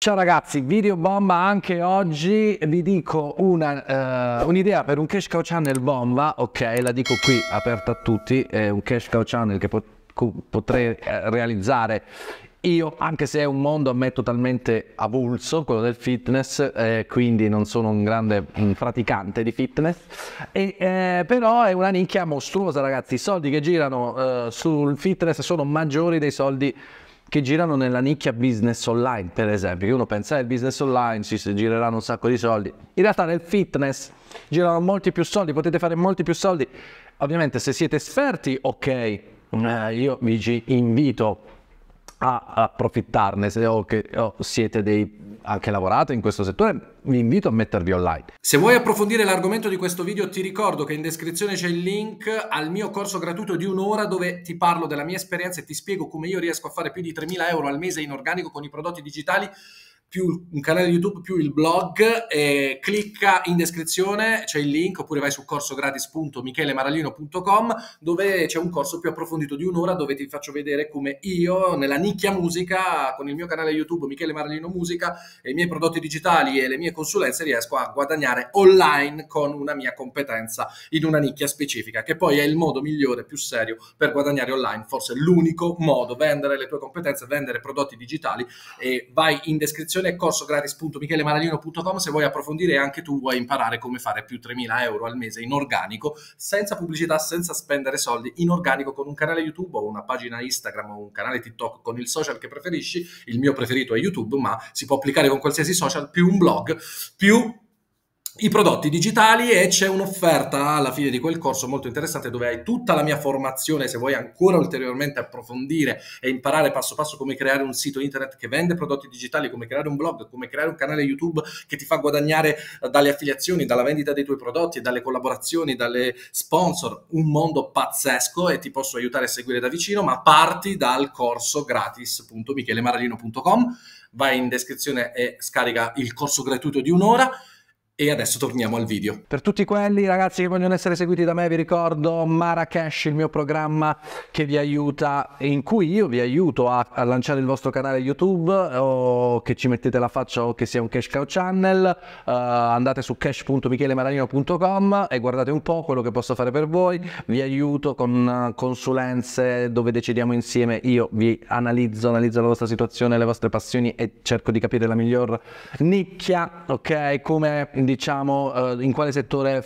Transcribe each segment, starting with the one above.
Ciao ragazzi, video bomba anche oggi, vi dico eh, un'idea uh, un per un cash cow channel bomba, ok, la dico qui aperta a tutti, è un cash cow channel che pot potrei eh, realizzare io, anche se è un mondo a me totalmente avulso, quello del fitness, eh, quindi non sono un grande un mm, praticante di fitness, e, eh, però è una nicchia mostruosa ragazzi, i soldi che girano eh, sul fitness sono maggiori dei soldi che girano nella nicchia business online, per esempio, che uno pensa al eh, business online, ci si gireranno un sacco di soldi. In realtà nel fitness girano molti più soldi, potete fare molti più soldi. Ovviamente se siete esperti, ok, eh, io vi invito a approfittarne se o che, o siete dei anche lavorate in questo settore, vi invito a mettervi online. Se vuoi approfondire l'argomento di questo video, ti ricordo che in descrizione c'è il link al mio corso gratuito di un'ora dove ti parlo della mia esperienza e ti spiego come io riesco a fare più di 3.000 euro al mese in organico con i prodotti digitali più un canale YouTube più il blog, eh, clicca in descrizione, c'è il link, oppure vai su corsogratis.michelemaralino.com dove c'è un corso più approfondito di un'ora dove ti faccio vedere come io nella nicchia musica, con il mio canale YouTube Michele Maralino Musica, e i miei prodotti digitali e le mie consulenze riesco a guadagnare online con una mia competenza in una nicchia specifica, che poi è il modo migliore, più serio per guadagnare online, forse l'unico modo, vendere le tue competenze, vendere prodotti digitali e vai in descrizione sessione è corsogratis.michelemaralino.com se vuoi approfondire anche tu vuoi imparare come fare più 3.000 euro al mese in organico, senza pubblicità, senza spendere soldi, in organico con un canale YouTube o una pagina Instagram o un canale TikTok con il social che preferisci. Il mio preferito è YouTube, ma si può applicare con qualsiasi social, più un blog, più i prodotti digitali e c'è un'offerta alla fine di quel corso molto interessante dove hai tutta la mia formazione se vuoi ancora ulteriormente approfondire e imparare passo passo come creare un sito internet che vende prodotti digitali, come creare un blog, come creare un canale YouTube che ti fa guadagnare eh, dalle affiliazioni, dalla vendita dei tuoi prodotti, dalle collaborazioni, dalle sponsor, un mondo pazzesco e ti posso aiutare a seguire da vicino, ma parti dal corso gratis.michelemaralino.com, vai in descrizione e scarica il corso gratuito di un'ora e adesso torniamo al video. Per tutti quelli ragazzi che vogliono essere seguiti da me vi ricordo Marrakesh, il mio programma che vi aiuta e in cui io vi aiuto a, a, lanciare il vostro canale YouTube o che ci mettete la faccia o che sia un cash cow channel. Uh, andate su cash.michelemaranino.com e guardate un po' quello che posso fare per voi. Vi aiuto con consulenze dove decidiamo insieme, io vi analizzo, analizzo la vostra situazione, le vostre passioni e cerco di capire la miglior nicchia, ok? Come diciamo, eh, in quale settore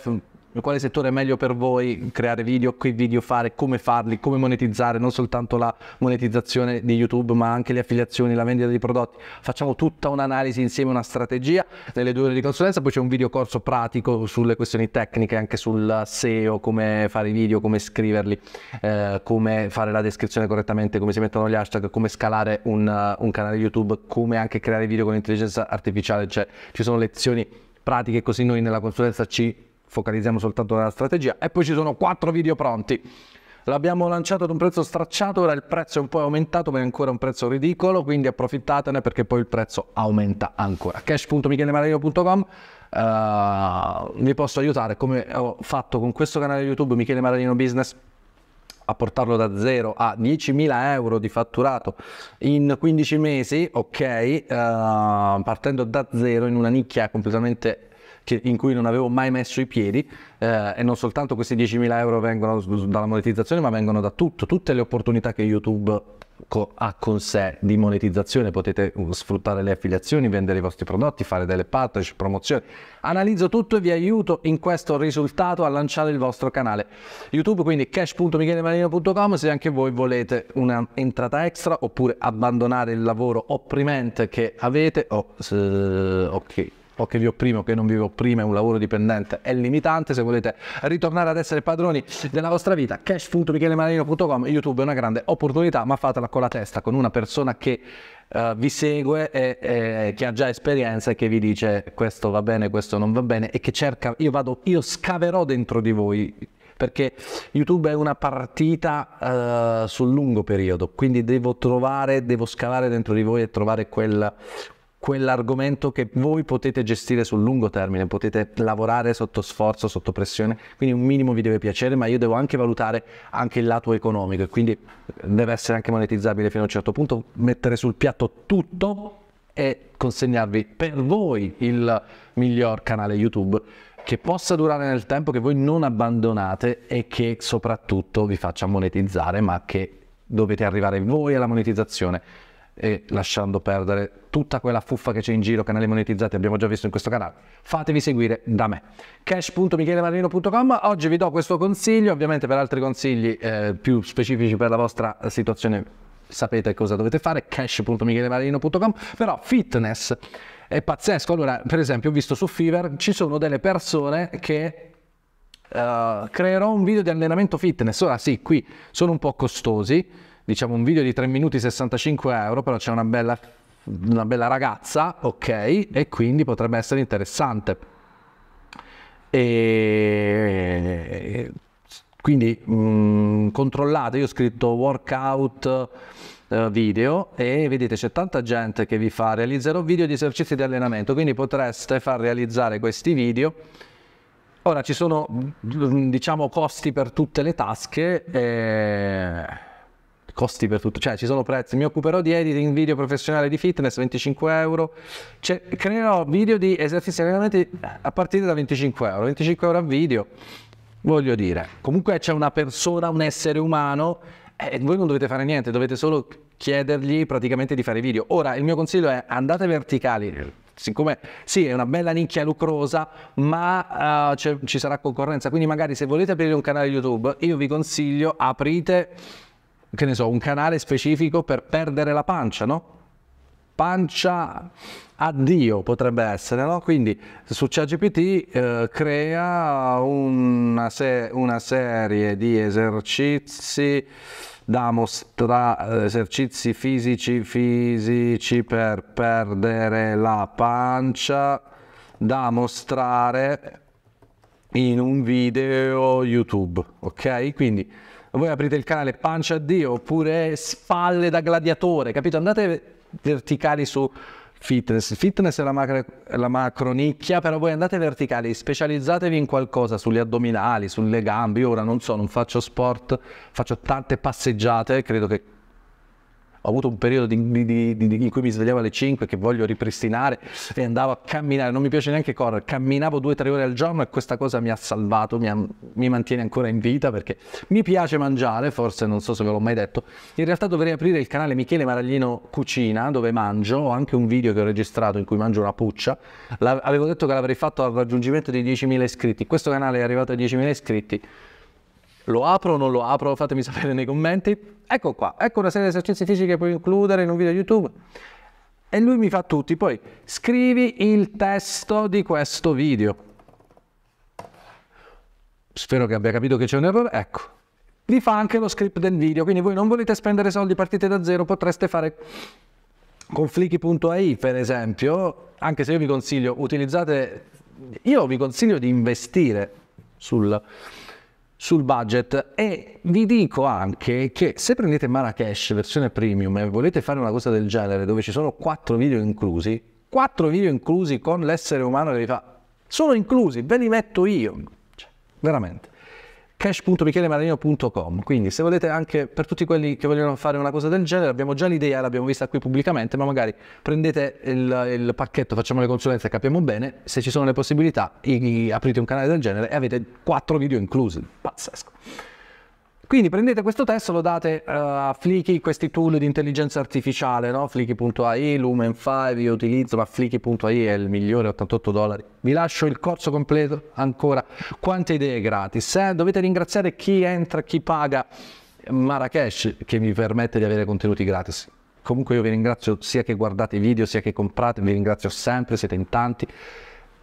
in quale settore è meglio per voi creare video, che video fare, come farli, come monetizzare, non soltanto la monetizzazione di YouTube, ma anche le affiliazioni, la vendita di prodotti. Facciamo tutta un'analisi insieme, una strategia nelle due ore di consulenza, poi c'è un video corso pratico sulle questioni tecniche, anche sul SEO, come fare i video, come scriverli, eh, come fare la descrizione correttamente, come si mettono gli hashtag, come scalare un, un canale YouTube, come anche creare video con intelligenza artificiale, cioè ci sono lezioni pratiche, così noi nella consulenza ci focalizziamo soltanto nella strategia. E poi ci sono quattro video pronti. L'abbiamo lanciato ad un prezzo stracciato, ora il prezzo è un po' aumentato, ma è ancora un prezzo ridicolo, quindi approfittatene perché poi il prezzo aumenta ancora. cash.michelemarino.com uh, eh, vi posso aiutare come ho fatto con questo canale YouTube Michele Maradino Business a portarlo da 0 a 10.000 euro di fatturato in 15 mesi, ok, uh, partendo da zero in una nicchia completamente che, in cui non avevo mai messo i piedi eh, e non soltanto questi 10.000 euro vengono dalla monetizzazione ma vengono da tutto, tutte le opportunità che YouTube co- ha con sé di monetizzazione, potete uh, sfruttare le affiliazioni, vendere i vostri prodotti, fare delle partnership, promozioni, analizzo tutto e vi aiuto in questo risultato a lanciare il vostro canale YouTube, quindi cash.michelemarino.com se anche voi volete un'entrata extra oppure abbandonare il lavoro opprimente che avete o oh, ok o che vi opprime o che non vi opprime, un lavoro dipendente è limitante. Se volete ritornare ad essere padroni della vostra vita, cash.michelemarino.com, YouTube è una grande opportunità, ma fatela con la testa, con una persona che uh, vi segue e, e, che ha già esperienza e che vi dice questo va bene, questo non va bene e che cerca, io vado, io scaverò dentro di voi perché YouTube è una partita uh, sul lungo periodo, quindi devo trovare, devo scavare dentro di voi e trovare quel, quell'argomento che voi potete gestire sul lungo termine, potete lavorare sotto sforzo, sotto pressione, quindi un minimo vi deve piacere, ma io devo anche valutare anche il lato economico e quindi deve essere anche monetizzabile fino a un certo punto, mettere sul piatto tutto e consegnarvi per voi il miglior canale YouTube che possa durare nel tempo, che voi non abbandonate e che soprattutto vi faccia monetizzare, ma che dovete arrivare voi alla monetizzazione e lasciando perdere tutta quella fuffa che c'è in giro, canali monetizzati, abbiamo già visto in questo canale, fatevi seguire da me. cash.michelemarino.com Oggi vi do questo consiglio, ovviamente per altri consigli eh, più specifici per la vostra situazione sapete cosa dovete fare, cash.michelemarino.com, però fitness è pazzesco. Allora, per esempio, ho visto su Fever, ci sono delle persone che Uh, creerò un video di allenamento fitness. Ora sì, qui sono un po' costosi, diciamo un video di 3 minuti 65 euro, però c'è una bella, una bella ragazza, ok, e quindi potrebbe essere interessante. E quindi mh, mm, controllate, io ho scritto workout eh, video e vedete c'è tanta gente che vi fa realizzerò video di esercizi di allenamento, quindi potreste far realizzare questi video. Ora ci sono mm, diciamo costi per tutte le tasche. E costi per tutto, cioè ci sono prezzi, mi occuperò di editing video professionale di fitness, 25 euro, cioè, creerò video di esercizi allenamenti a partire da 25 euro, 25 euro a video, voglio dire, comunque c'è una persona, un essere umano e eh, voi non dovete fare niente, dovete solo chiedergli praticamente di fare video. Ora, il mio consiglio è andate verticali, siccome sì, è una bella nicchia lucrosa, ma uh, ci sarà concorrenza, quindi magari se volete aprire un canale YouTube, io vi consiglio aprite che ne so, un canale specifico per perdere la pancia, no? Pancia addio potrebbe essere, no? Quindi su ChatGPT eh, crea una, se una, serie di esercizi da mostrare, esercizi fisici, fisici per perdere la pancia da mostrare in un video YouTube, ok? Quindi voi aprite il canale pancia a Dio oppure spalle da gladiatore, capito? Andate verticali su fitness. Fitness è la, macro, la macronicchia, però voi andate verticali, specializzatevi in qualcosa, sugli addominali, sulle gambe. Io ora non so, non faccio sport, faccio tante passeggiate, credo che ho avuto un periodo di, di, di, in cui mi svegliavo alle 5 che voglio ripristinare e andavo a camminare, non mi piace neanche correre, camminavo 2-3 ore al giorno e questa cosa mi ha salvato, mi, ha, mi mantiene ancora in vita perché mi piace mangiare, forse non so se ve l'ho mai detto, in realtà dovrei aprire il canale Michele Maraglino Cucina dove mangio, ho anche un video che ho registrato in cui mangio una puccia, La, avevo detto che l'avrei fatto al raggiungimento di 10.000 iscritti, questo canale è arrivato a 10.000 iscritti, lo apro o non lo apro? Fatemi sapere nei commenti. Ecco qua, ecco una serie di esercizi fisici che puoi includere in un video YouTube. E lui mi fa tutti. Poi scrivi il testo di questo video. Spero che abbia capito che c'è un errore. Ecco, vi fa anche lo script del video, quindi voi non volete spendere soldi, partite da zero, potreste fare con flicky.ai per esempio, anche se io vi consiglio, utilizzate, io vi consiglio di investire sul, sul budget e vi dico anche che se prendete Marrakesh versione premium e volete fare una cosa del genere dove ci sono 4 video inclusi, 4 video inclusi con l'essere umano che vi fa, sono inclusi, ve li metto io, cioè, veramente cash.michelemarino.com quindi se volete anche per tutti quelli che vogliono fare una cosa del genere abbiamo già l'idea l'abbiamo vista qui pubblicamente ma magari prendete il, il pacchetto facciamo le consulenze capiamo bene se ci sono le possibilità i, i, aprite un canale del genere e avete quattro video inclusi pazzesco quindi prendete questo testo, lo date uh, a Flicky, questi tool di intelligenza artificiale, no? Flicky.ai, Lumen5, io utilizzo, ma Flicky.ai è il migliore, 88 dollari. Vi lascio il corso completo ancora, quante idee gratis. Eh? Dovete ringraziare chi entra, chi paga Marrakesh, che mi permette di avere contenuti gratis. Comunque io vi ringrazio sia che guardate i video, sia che comprate, vi ringrazio sempre, siete in tanti.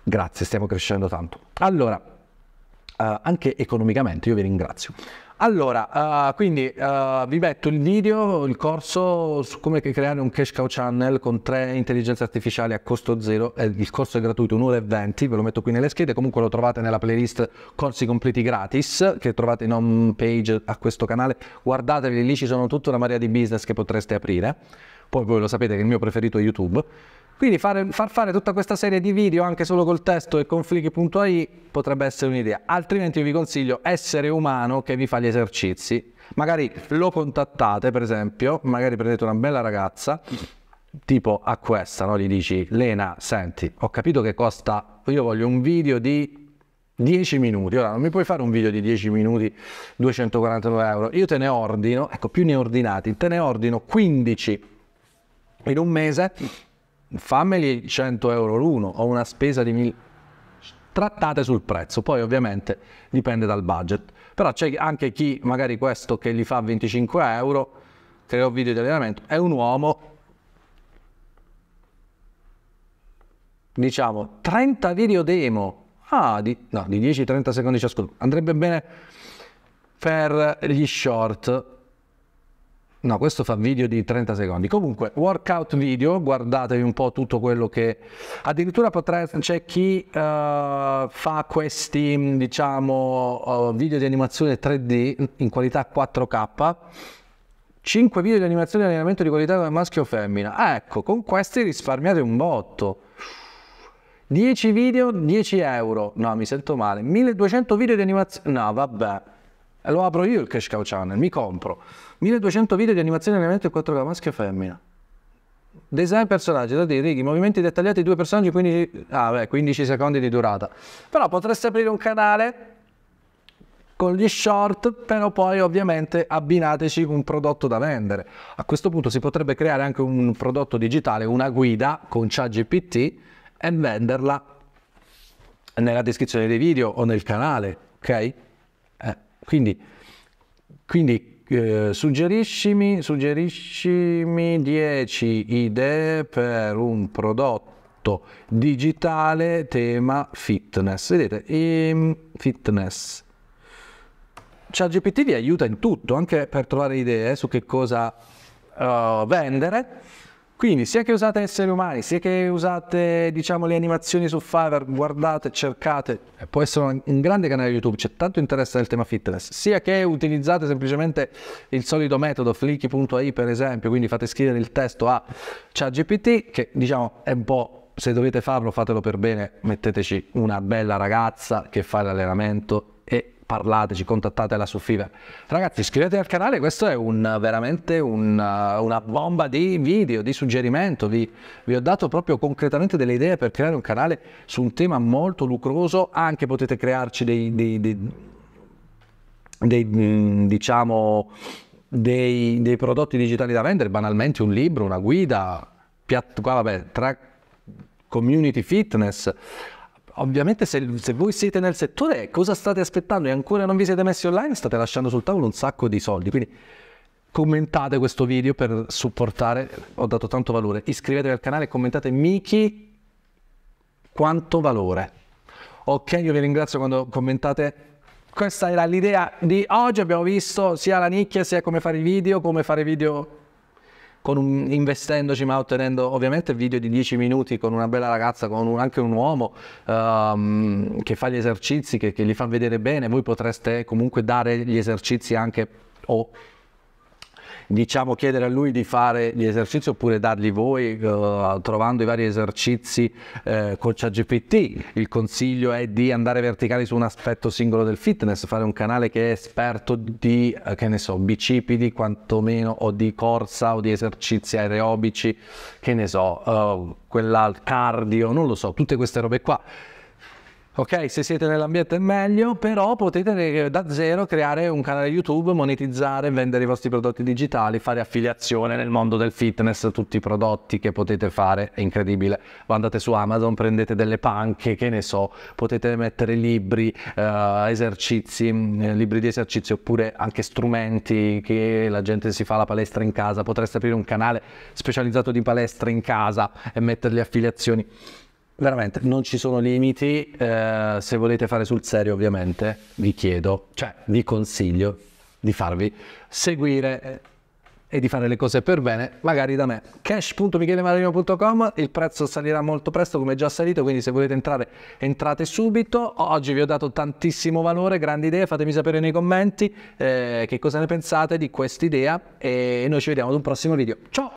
Grazie, stiamo crescendo tanto. Allora, uh, anche economicamente io vi ringrazio. Allora, uh, quindi uh, vi metto il video, il corso su come creare un cash cow channel con tre intelligenze artificiali a costo zero. Eh, il corso è gratuito, un'ora e venti, ve lo metto qui nelle schede. Comunque lo trovate nella playlist corsi completi gratis che trovate in home page a questo canale. Guardatevi, lì ci sono tutta una marea di business che potreste aprire. Poi voi lo sapete che il mio preferito è YouTube. Quindi fare, far fare tutta questa serie di video anche solo col testo e con flicky.ai potrebbe essere un'idea. Altrimenti io vi consiglio Essere Umano che vi fa gli esercizi. Magari lo contattate, per esempio, magari prendete una bella ragazza, tipo a questa, no? gli dici Lena, senti, ho capito che costa, io voglio un video di 10 minuti, ora non mi puoi fare un video di 10 minuti 249 euro, io te ne ordino, ecco più ne ordinati, te ne ordino 15 in un mese fammeli 100 euro l'uno o una spesa di 1000 trattate sul prezzo poi ovviamente dipende dal budget però c'è anche chi magari questo che gli fa 25 euro creo video di allenamento è un uomo diciamo 30 video demo ah, di, no, di 10-30 secondi ciascuno andrebbe bene per gli short No, questo fa video di 30 secondi. Comunque, workout video, guardatevi un po' tutto quello che... Addirittura potrebbe... c'è chi uh, fa questi, diciamo, uh, video di animazione 3D in qualità 4K. 5 video di animazione di allenamento di qualità come maschio o femmina. Ah, ecco, con questi risparmiate un botto. 10 video, 10 euro. No, mi sento male. 1200 video di animazione... No, vabbè. E lo apro io il Cash Cow Channel, mi compro 1200 video di animazione elemento e 4K maschio e femmina. Design personaggi, da dire, righi, movimenti dettagliati, due personaggi, 15, ah, beh, 15 secondi di durata. Però potreste aprire un canale con gli short, però poi ovviamente abbinateci un prodotto da vendere. A questo punto si potrebbe creare anche un prodotto digitale, una guida con ChatGPT e venderla nella descrizione dei video o nel canale, ok? Eh. Quindi, quindi eh, suggeriscimi, suggeriscimi 10 idee per un prodotto digitale tema fitness. Vedete, e, ehm, fitness. ChatGPT vi aiuta in tutto, anche per trovare idee su che cosa uh, vendere quindi sia che usate esseri umani, sia che usate diciamo, le animazioni su Fiverr, guardate, cercate, eh, può essere un grande canale YouTube, c'è tanto interesse nel tema fitness, sia che utilizzate semplicemente il solito metodo flicky.ai per esempio, quindi fate scrivere il testo a ChatGPT che diciamo è un po' se dovete farlo fatelo per bene, metteteci una bella ragazza che fa l'allenamento parlateci, contattate la Fiverr. Ragazzi, iscrivetevi al canale, questo è un, veramente un, uh, una bomba di video, di suggerimento. Vi, vi, ho dato proprio concretamente delle idee per creare un canale su un tema molto lucroso, anche potete crearci dei, dei, dei, dei mm, diciamo... Dei, dei, prodotti digitali da vendere, banalmente un libro, una guida, piatto, qua vabbè, tra community fitness ovviamente se, se, voi siete nel settore, cosa state aspettando e ancora non vi siete messi online, state lasciando sul tavolo un sacco di soldi. Quindi commentate questo video per supportare, ho dato tanto valore, iscrivetevi al canale e commentate Miki quanto valore. Ok, io vi ringrazio quando commentate. Questa era l'idea di oggi, abbiamo visto sia la nicchia, sia come fare i video, come fare video un, investendoci ma ottenendo ovviamente video di 10 minuti con una bella ragazza, con un, anche un uomo um, che fa gli esercizi, che, che li fa vedere bene, voi potreste comunque dare gli esercizi anche o diciamo, chiedere a lui di fare gli esercizi oppure dargli voi uh, trovando i vari esercizi uh, con ChatGPT. Il consiglio è di andare verticali su un aspetto singolo del fitness, fare un canale che è esperto di, uh, che ne so, bicipiti quantomeno o di corsa o di esercizi aerobici, che ne so, quella cardio, non lo so, tutte queste robe qua. Ok, se siete nell'ambiente è meglio, però potete da zero creare un canale YouTube, monetizzare, vendere i vostri prodotti digitali, fare affiliazione nel mondo del fitness, tutti i prodotti che potete fare, è incredibile. Andate su Amazon, prendete delle panche, che ne so, potete mettere libri, eh, esercizi, eh, libri di esercizio oppure anche strumenti che la gente si fa la palestra in casa, potreste aprire un canale specializzato di palestra in casa e mettere le affiliazioni veramente non ci sono limiti. Eh, se volete fare sul serio, ovviamente, vi chiedo, cioè vi consiglio di farvi seguire eh, e di fare le cose per bene, magari da me. cash.michelemarino.com, il prezzo salirà molto presto come è già salito, quindi se volete entrare entrate subito. Oggi vi ho dato tantissimo valore, grandi idee, fatemi sapere nei commenti eh, che cosa ne pensate di quest'idea e noi ci vediamo ad un prossimo video. Ciao!